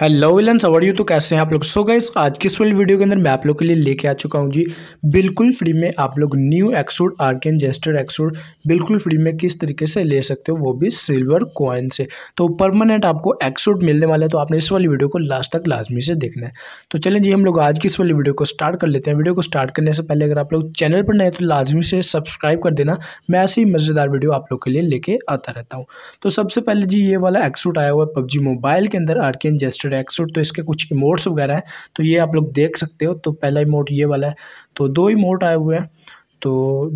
hello villain सवर you तो कैसे हैं आप लोग सो so गाइस आज की इस वाली वीडियो के अंदर मैं आप लोग के लिए लेके आ चुका हूं जी बिल्कुल फ्री में आप लोग न्यू एक्सूड आर्कियन जेस्टर एक्सूड बिल्कुल फ्री में किस तरीके से ले सकते हो वो भी सिल्वर कॉइन से तो परमानेंट आपको एक्सूड मिलने वाला है तो आपने इस वाली वीडियो को लास्ट तक लाजमी से देखना है तो चलें जी हम लोग आज की इस वाली वीडियो को स्टार्ट कर लेते हैं वीडियो को स्टार्ट करने से पहले अगर आप लोग चैनल पर नए तो लाजमी से सब्सक्राइब कर देना मैं ऐसी मज़ेदार वीडियो आप लोग के लिए लेके आता रहता हूँ तो सबसे पहले जी ये वाला एक्सूट आया हुआ है पबजी मोबाइल के अंदर आर्कियन जेस्टर ट्रैक सूट तो इसके कुछ इमोट्स वगैरह हैं तो ये आप लोग देख सकते हो तो पहला इमोट ये वाला है तो दो इमोट आए हुए हैं तो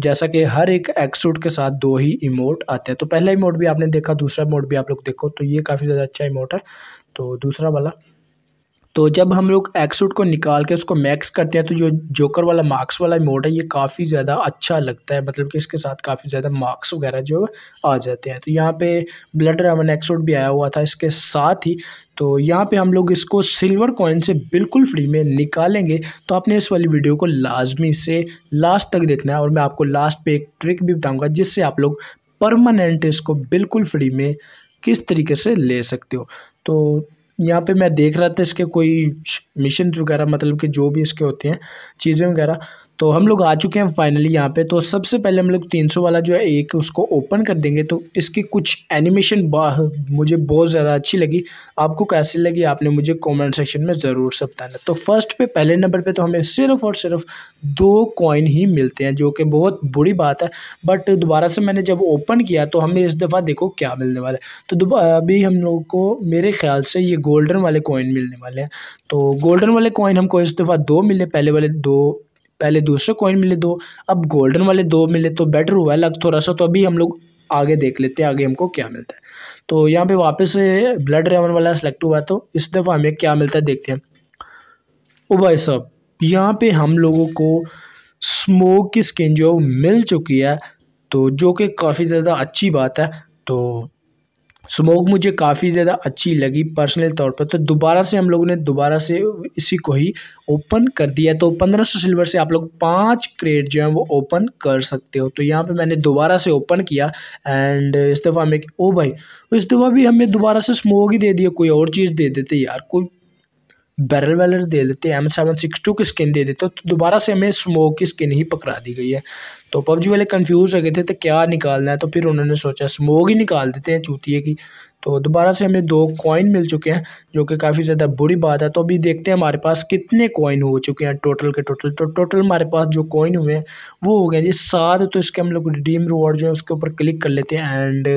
जैसा कि हर एक एक्सुट के साथ दो ही इमोट आते हैं तो पहला इमोट भी आपने देखा दूसरा इमोट भी आप लोग देखो तो ये काफ़ी ज़्यादा अच्छा इमोट है तो दूसरा वाला तो जब हम लोग एक्सूट को निकाल के उसको मैक्स करते हैं तो जो जोकर वाला मार्क्स वाला मोड है ये काफ़ी ज़्यादा अच्छा लगता है मतलब कि इसके साथ काफ़ी ज़्यादा मार्क्स वगैरह जो आ जाते हैं तो यहाँ पे ब्लड रमन एक्सूट भी आया हुआ था इसके साथ ही तो यहाँ पे हम लोग इसको सिल्वर कॉइन से बिल्कुल फ्री में निकालेंगे तो आपने इस वाली वीडियो को लाजमी से लास्ट तक देखना है और मैं आपको लास्ट पर एक ट्रिक भी बताऊँगा जिससे आप लोग परमानेंट इसको बिल्कुल फ्री में किस तरीके से ले सकते हो तो यहाँ पे मैं देख रहा था इसके कोई मिशन वगैरह मतलब कि जो भी इसके होते हैं चीज़ें वगैरह तो हम लोग आ चुके हैं फाइनली यहाँ पे तो सबसे पहले हम लोग 300 वाला जो है एक उसको ओपन कर देंगे तो इसकी कुछ एनिमेशन बाह मुझे बहुत ज़्यादा अच्छी लगी आपको कैसी लगी आपने मुझे कमेंट सेक्शन में ज़रूर सब बताना तो फर्स्ट पे पहले नंबर पे तो हमें सिर्फ और सिर्फ दो कॉइन ही मिलते हैं जो कि बहुत बुरी बात है बट दोबारा से मैंने जब ओपन किया तो हमें इस दफ़ा देखो क्या मिलने वाला है तो अभी हम लोग को मेरे ख्याल से ये गोल्डन वाले कॉइन मिलने वाले हैं तो गोल्डन वाले कॉइन हमको इस दफ़ा दो मिले पहले वाले दो पहले दूसरे कॉइन मिले दो अब गोल्डन वाले दो मिले तो बेटर हुआ है लग थोड़ा सा तो अभी हम लोग आगे देख लेते हैं आगे हमको क्या मिलता है तो यहाँ पे वापस ब्लड रेवन वाला सेलेक्ट हुआ तो इस दफ़ा हमें क्या मिलता है देखते हैं ओ भाई साहब यहाँ पे हम लोगों को स्मोक की स्किन जो मिल चुकी है तो जो कि काफ़ी ज़्यादा अच्छी बात है तो स्मोक मुझे काफ़ी ज़्यादा अच्छी लगी पर्सनल तौर पर तो दोबारा से हम लोगों ने दोबारा से इसी को ही ओपन कर दिया तो पंद्रह सौ सिल्वर से आप लोग पाँच क्रेट जो हैं वो ओपन कर सकते हो तो यहाँ पे मैंने दोबारा से ओपन किया एंड इस दफ़ा हमें ओ भाई इस दफ़ा भी हमें दोबारा से स्मोक ही दे दिया कोई और चीज़ दे देते यार कोई बैरल वैलर दे देते एम सेवन सिक्स टू की स्किन दे देते तो दोबारा से हमें स्मोक की स्किन ही पकड़ा दी गई है तो पबजी वाले कंफ्यूज हो गए थे तो क्या निकालना है तो फिर उन्होंने सोचा स्मोक ही निकाल देते हैं चूतिए की तो दोबारा से हमें दो कॉइन मिल चुके हैं जो कि काफ़ी ज़्यादा बुरी बात है तो अभी देखते हैं हमारे पास कितने कॉइन हो चुके हैं टोटल के टोटल तो टोटल हमारे पास जो कॉइन हुए हैं वो हो गए जी सात तो इसके हम लोग रिडीम रिवॉर्ड जो है उसके ऊपर क्लिक कर लेते हैं एंड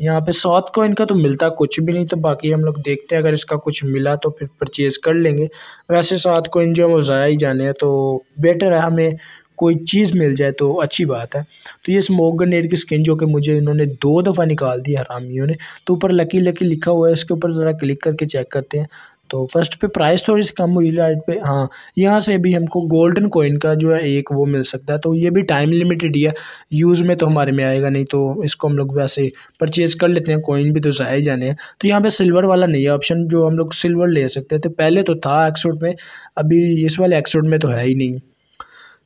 यहाँ पे सात कॉइन का तो मिलता कुछ भी नहीं तो बाकी हम लोग देखते हैं अगर इसका कुछ मिला तो फिर परचेज़ कर लेंगे वैसे सात कॉइन जो है वो ज़ाया ही जाने हैं तो बेटर है हमें कोई चीज़ मिल जाए तो अच्छी बात है तो ये स्मोक ग्रेनेड की स्किन जो कि मुझे इन्होंने दो दफ़ा निकाल दी हरामियों ने तो ऊपर लकी लकी लिखा हुआ है इसके ऊपर ज़रा क्लिक करके चेक करते हैं तो फर्स्ट पे प्राइस थोड़ी सी कम हुई लाइट पे हाँ यहाँ से भी हमको गोल्डन कोइन का जो है एक वो मिल सकता है तो ये भी टाइम लिमिटेड ही है यूज़ में तो हमारे में आएगा नहीं तो इसको हम लोग वैसे परचेज़ कर लेते हैं कोइन भी तो जाए जाने हैं तो यहाँ पे सिल्वर वाला नहीं है ऑप्शन जो हम लोग सिल्वर ले सकते हैं तो पहले तो था एक्सोड में अभी इस वाले एक्सोड में तो है ही नहीं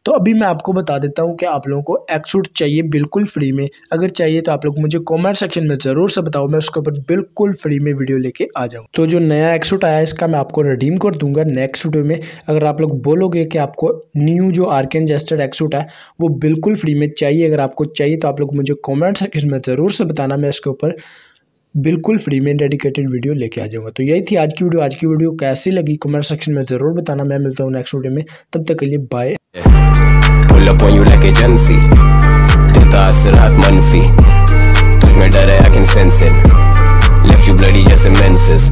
तो अभी मैं आपको बता देता हूँ कि आप लोगों को एक्सूट चाहिए बिल्कुल फ्री में अगर चाहिए तो आप लोग मुझे कमेंट सेक्शन में ज़रूर से बताओ मैं उसके ऊपर बिल्कुल फ्री में वीडियो लेके आ जाऊँ तो जो नया एक्सूट आया इसका मैं आपको रिडीम कर दूंगा नेक्स्ट वीडियो में अगर आप लोग बोलोगे कि आपको न्यू जो आर्कन जेस्टर एक्सूट है वो बिल्कुल फ्री में चाहिए अगर आपको चाहिए तो आप लोग मुझे कॉमेंट सेक्शन में ज़रूर से बताना मैं इसके ऊपर बिल्कुल फ्री में डेडिकेटेड वीडियो लेके आ जाऊंगा तो यही थी आज की वीडियो आज की वीडियो कैसी लगी कमेंट सेक्शन में ज़रूर बताना मैं मिलता हूँ नेक्स्ट वीडियो में तब तक के लिए bye Pull up on you like agency देता असरात मनफी तुझ में डर है I can sense it Left you bloody जैसे menses